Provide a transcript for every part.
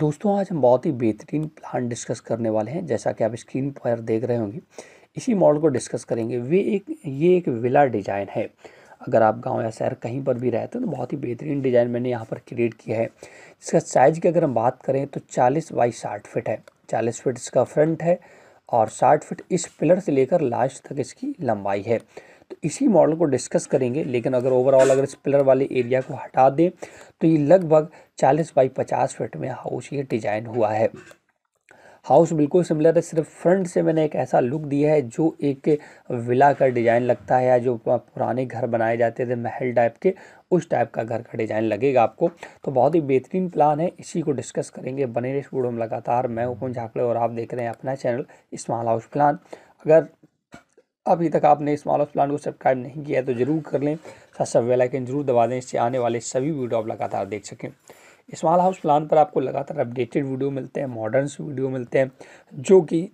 दोस्तों आज हम बहुत ही बेहतरीन प्लान डिस्कस करने वाले हैं जैसा कि आप स्क्रीन पर देख रहे होंगे इसी मॉडल को डिस्कस करेंगे वे एक ये एक विला डिज़ाइन है अगर आप गांव या शहर कहीं पर भी रहते हैं तो बहुत ही बेहतरीन डिज़ाइन मैंने यहाँ पर क्रिएट किया है इसका साइज़ की अगर हम बात करें तो चालीस बाई साठ फिट है चालीस फिट इसका फ्रंट है और साठ फिट इस पिलर से लेकर लास्ट तक इसकी लंबाई है इसी मॉडल को डिस्कस करेंगे लेकिन अगर ओवरऑल अगर इस पिलर वाले एरिया को हटा दें तो ये लगभग चालीस बाई पचास फीट में हाउस ये डिजाइन हुआ है हाउस बिल्कुल सिमिलर है सिर्फ फ्रंट से मैंने एक ऐसा लुक दिया है जो एक विला का डिज़ाइन लगता है या जो पुराने घर बनाए जाते थे महल टाइप के उस टाइप का घर का डिज़ाइन लगेगा आपको तो बहुत ही बेहतरीन प्लान है इसी को डिस्कस करेंगे बने रहे स्टूडियो में लगातार मैं हुकुम झाकड़े और आप देख रहे हैं अपना चैनल स्मॉल हाउस प्लान अगर अभी तक आपने इस हाउस प्लान को सब्सक्राइब नहीं किया है तो जरूर कर लें साथ साथ वेलाइकन जरूर दबा दें इससे आने वाले सभी वीडियो आप लगातार देख सकें स्मॉल हाउस प्लान पर आपको लगातार अपडेटेड वीडियो मिलते हैं मॉडर्न वीडियो मिलते हैं जो कि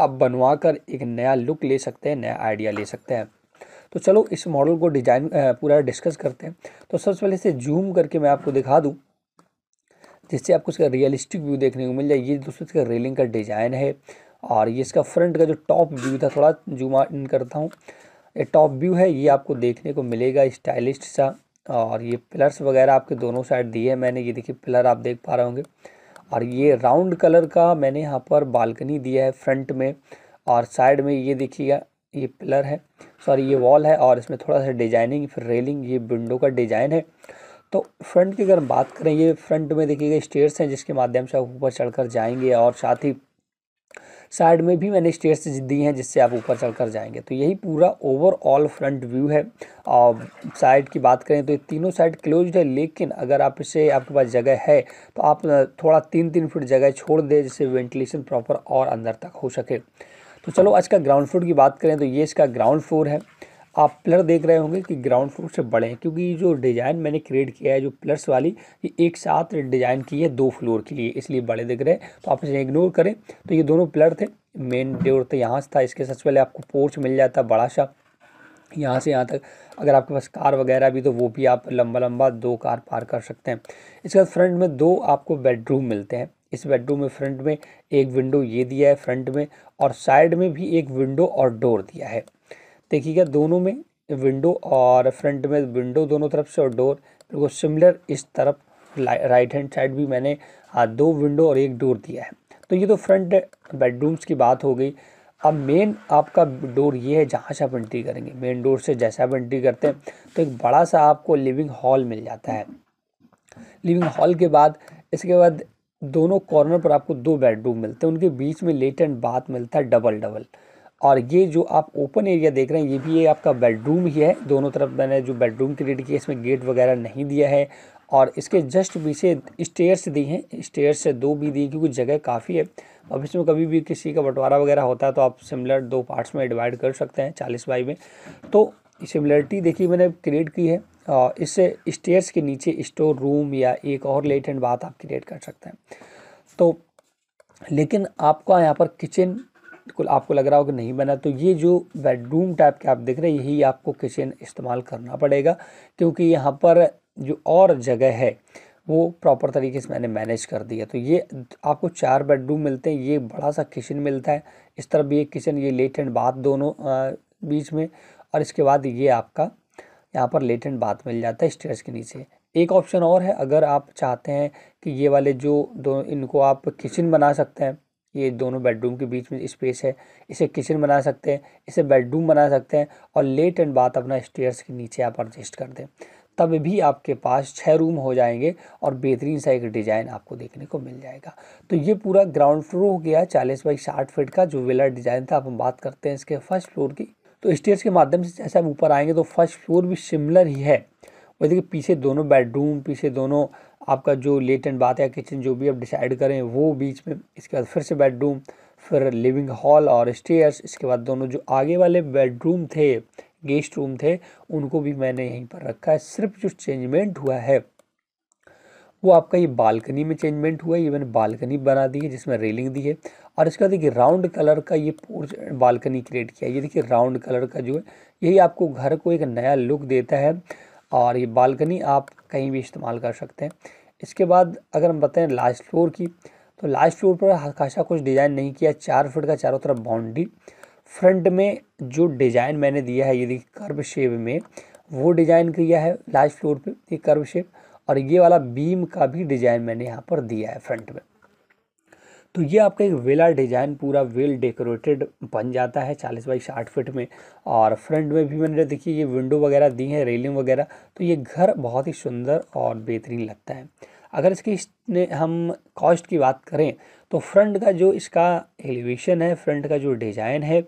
आप बनवा कर एक नया लुक ले सकते हैं नया आइडिया ले सकते हैं तो चलो इस मॉडल को डिजाइन पूरा डिस्कस करते हैं तो सबसे पहले इसे जूम करके मैं आपको दिखा दूँ जिससे आपको इसका रियलिस्टिक व्यू देखने को मिल जाए ये दोस्तों इसका रेलिंग का डिज़ाइन है और ये इसका फ्रंट का जो टॉप व्यू था थोड़ा जूम इन करता हूँ ये टॉप व्यू है ये आपको देखने को मिलेगा स्टाइलिश सा और ये पिलर्स वगैरह आपके दोनों साइड दिए हैं मैंने ये देखिए पिलर आप देख पा रहे होंगे और ये राउंड कलर का मैंने यहाँ पर बालकनी दिया है फ्रंट में और साइड में ये देखिएगा ये पिलर है सॉरी ये वॉल है और इसमें थोड़ा सा डिजाइनिंग फिर रेलिंग ये विंडो का डिज़ाइन है तो फ्रंट की अगर बात करें ये फ्रंट में देखिएगा स्टेयर्स हैं जिसके माध्यम से आप ऊपर चढ़कर जाएंगे और साथ ही साइड में भी मैंने स्टेयर्स दी हैं जिससे आप ऊपर चढ़ कर जाएंगे तो यही पूरा ओवरऑल फ्रंट व्यू है और साइड की बात करें तो तीनों साइड क्लोज है लेकिन अगर आप इसे आपके पास जगह है तो आप थोड़ा तीन तीन फीट जगह छोड़ दें जिससे वेंटिलेशन प्रॉपर और अंदर तक हो सके तो चलो आज का ग्राउंड फ्लोर की बात करें तो ये इसका ग्राउंड फ्लोर है आप पिलर देख रहे होंगे कि ग्राउंड फ्लोर से बड़े हैं क्योंकि ये जो डिज़ाइन मैंने क्रिएट किया है जो प्लस वाली ये एक साथ डिज़ाइन की है दो फ्लोर के लिए इसलिए बड़े दिख रहे हैं तो आप इसे इग्नोर करें तो ये दोनों प्लर थे मेन डोर तो यहाँ से था इसके सबसे पहले आपको पोर्च मिल जाता बड़ा सा यहाँ से यहाँ तक अगर आपके पास कार वगैरह भी तो वो भी आप लंबा लंबा दो कार पार कर सकते हैं इसके बाद फ्रंट में दो आपको बेडरूम मिलते हैं इस बेडरूम में फ्रंट में एक विंडो ये दिया है फ्रंट में और साइड में भी एक विंडो और डोर दिया है देखिएगा दोनों में विंडो और फ्रंट में विंडो दोनों तरफ से और डोर बिल्कुल सिमिलर इस तरफ राइट हैंड साइड भी मैंने हाँ, दो विंडो और एक डोर दिया है तो ये तो फ्रंट बेडरूम्स की बात हो गई अब मेन आपका डोर ये है जहाँ से आप एंट्री करेंगे मेन डोर से जैसे आप एंट्री करते हैं तो एक बड़ा सा आपको लिविंग हॉल मिल जाता है लिविंग हॉल के बाद इसके बाद दोनों कॉर्नर पर आपको दो बेडरूम मिलते हैं उनके बीच में लेट एंड बाथ मिलता है डबल डबल और ये जो आप ओपन एरिया देख रहे हैं ये भी ये आपका बेडरूम ही है दोनों तरफ मैंने जो बेडरूम क्रिएट किया इसमें गेट वगैरह नहीं दिया है और इसके जस्ट पीछे स्टेयर्स दी हैं स्टेयर्स से दो भी दी क्योंकि जगह काफ़ी है अब इसमें कभी भी किसी का बंटवारा वगैरह होता है तो आप सिमिलर दो पार्ट्स में डिवाइड कर सकते हैं चालीस बाई में तो सिमिलरिटी देखिए मैंने क्रिएट की है और इससे स्टेयर्स के नीचे स्टोर रूम या एक और लेट एंड बात आप क्रिएट कर सकते हैं तो लेकिन आपका यहाँ पर किचन बिल्कुल आपको लग रहा हो कि नहीं बना तो ये जो बेडरूम टाइप के आप देख रहे हैं यही आपको किचन इस्तेमाल करना पड़ेगा क्योंकि यहाँ पर जो और जगह है वो प्रॉपर तरीके से मैंने मैनेज कर दिया तो ये आपको चार बेडरूम मिलते हैं ये बड़ा सा किचन मिलता है इस तरफ भी एक किचन ये लेट एंड बाथ दोनों आ, बीच में और इसके बाद ये आपका यहाँ पर लेट एंड बाथ मिल जाता है स्टेयर्स के नीचे एक ऑप्शन और है अगर आप चाहते हैं कि ये वाले जो दो इनको आप किचन बना सकते हैं ये दोनों बेडरूम के बीच में स्पेस है इसे किचन बना सकते हैं इसे बेडरूम बना सकते हैं और लेट एंड बात अपना स्टेयर्स के नीचे आप एडजस्ट कर दें तब भी आपके पास छः रूम हो जाएंगे और बेहतरीन सा एक डिज़ाइन आपको देखने को मिल जाएगा तो ये पूरा ग्राउंड फ्लोर हो गया चालीस बाई साठ फिट का जो वेलर डिज़ाइन था अब हम बात करते हैं इसके फर्स्ट फ्लोर की तो स्टेयर्स के माध्यम से जैसे आप ऊपर आएंगे तो फर्स्ट फ्लोर भी सिमिलर ही है वैसे देखिए पीछे दोनों बेडरूम पीछे दोनों आपका जो लेट एंड बात है किचन जो भी आप डिसाइड करें वो बीच में इसके बाद फिर से बेडरूम फिर लिविंग हॉल और स्टेयर्स इसके बाद दोनों जो आगे वाले बेडरूम थे गेस्ट रूम थे उनको भी मैंने यहीं पर रखा है सिर्फ जो चेंजमेंट हुआ है वो आपका ये बालकनी में चेंजमेंट हुआ है ये मैंने बालकनी बना दी है जिसमें रेलिंग दी है और इसका देखिए राउंड कलर का ये पोर्च बालकनी क्रिएट किया ये देखिए राउंड कलर का जो है यही आपको घर को एक नया लुक देता है और ये बालकनी आप कहीं भी इस्तेमाल कर सकते हैं इसके बाद अगर हम बताएं लास्ट फ्लोर की तो लास्ट फ्लोर पर खासा कुछ डिज़ाइन नहीं किया चार फुट का चारों तरफ बाउंड्री फ्रंट में जो डिज़ाइन मैंने दिया है ये देखिए कर्व शेप में वो डिज़ाइन किया है लास्ट फ्लोर पे ये कर्व शेप और ये वाला बीम का भी डिज़ाइन मैंने यहाँ पर दिया है फ्रंट में तो ये आपका एक वेला डिज़ाइन पूरा वेल डेकोरेटेड बन जाता है चालीस बाई साठ फिट में और फ्रंट में भी मैंने देखिए ये विंडो वगैरह दी है रेलिंग वगैरह तो ये घर बहुत ही सुंदर और बेहतरीन लगता है अगर इसकी हम कॉस्ट की बात करें तो फ्रंट का जो इसका एलिवेशन है फ्रंट का जो डिज़ाइन है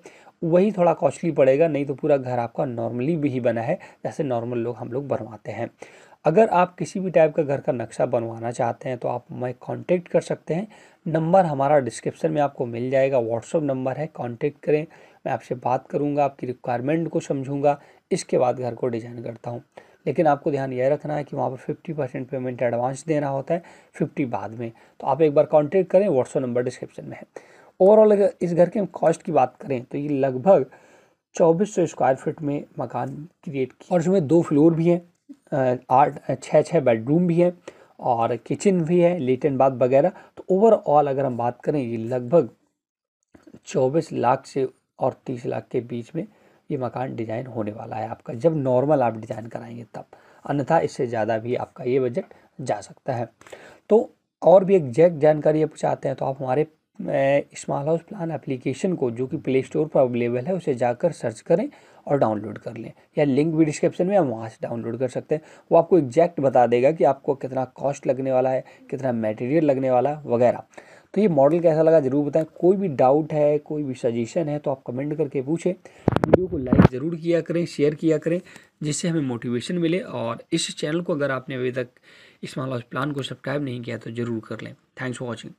वही थोड़ा कॉस्टली पड़ेगा नहीं तो पूरा घर आपका नॉर्मली भी ही बना है जैसे नॉर्मल लोग हम लोग बनवाते हैं अगर आप किसी भी टाइप का घर का नक्शा बनवाना चाहते हैं तो आप हमें कांटेक्ट कर सकते हैं नंबर हमारा डिस्क्रिप्शन में आपको मिल जाएगा व्हाट्सअप नंबर है कांटेक्ट करें मैं आपसे बात करूंगा आपकी रिक्वायरमेंट को समझूंगा इसके बाद घर को डिज़ाइन करता हूं लेकिन आपको ध्यान यह रखना है कि वहाँ पर फिफ्टी परसेंट पेमेंट एडवांस देना होता है फिफ्टी बाद में तो आप एक बार कॉन्टेक्ट करें व्हाट्सअप नंबर डिस्क्रिप्शन में है ओवरऑल अगर इस घर के हम कॉस्ट की बात करें तो ये लगभग चौबीस सौ स्क्वायर फीट में मकान क्रिएट किया और इसमें दो फ्लोर भी हैं आठ छः छः बेडरूम भी है और किचन भी है लेटन बाथ वगैरह तो ओवरऑल अगर हम बात करें ये लगभग चौबीस लाख से और तीस लाख के बीच में ये मकान डिज़ाइन होने वाला है आपका जब नॉर्मल आप डिज़ाइन कराएंगे तब अन्यथा इससे ज़्यादा भी आपका ये बजट जा सकता है तो और भी एक जैक जानकारी पूछाते हैं तो आप हमारे स्मॉल हाउस प्लान एप्लीकेशन को जो कि प्ले स्टोर पर अवेलेबल है उसे जाकर सर्च करें और डाउनलोड कर लें या लिंक भी डिस्क्रिप्शन में हम वहाँ से डाउनलोड कर सकते हैं वो आपको एग्जैक्ट बता देगा कि आपको कितना कॉस्ट लगने वाला है कितना मटेरियल लगने वाला है वगैरह तो ये मॉडल कैसा लगा ज़रूर बताएं कोई भी डाउट है कोई भी सजेशन है तो आप कमेंट करके पूछें वीडियो को लाइक ज़रूर किया करें शेयर किया करें जिससे हमें मोटिवेशन मिले और इस चैनल को अगर आपने अभी तक इस्माल हाउस प्लान को सब्सक्राइब नहीं किया तो ज़रूर कर लें थैंक्स फॉर वॉचिंग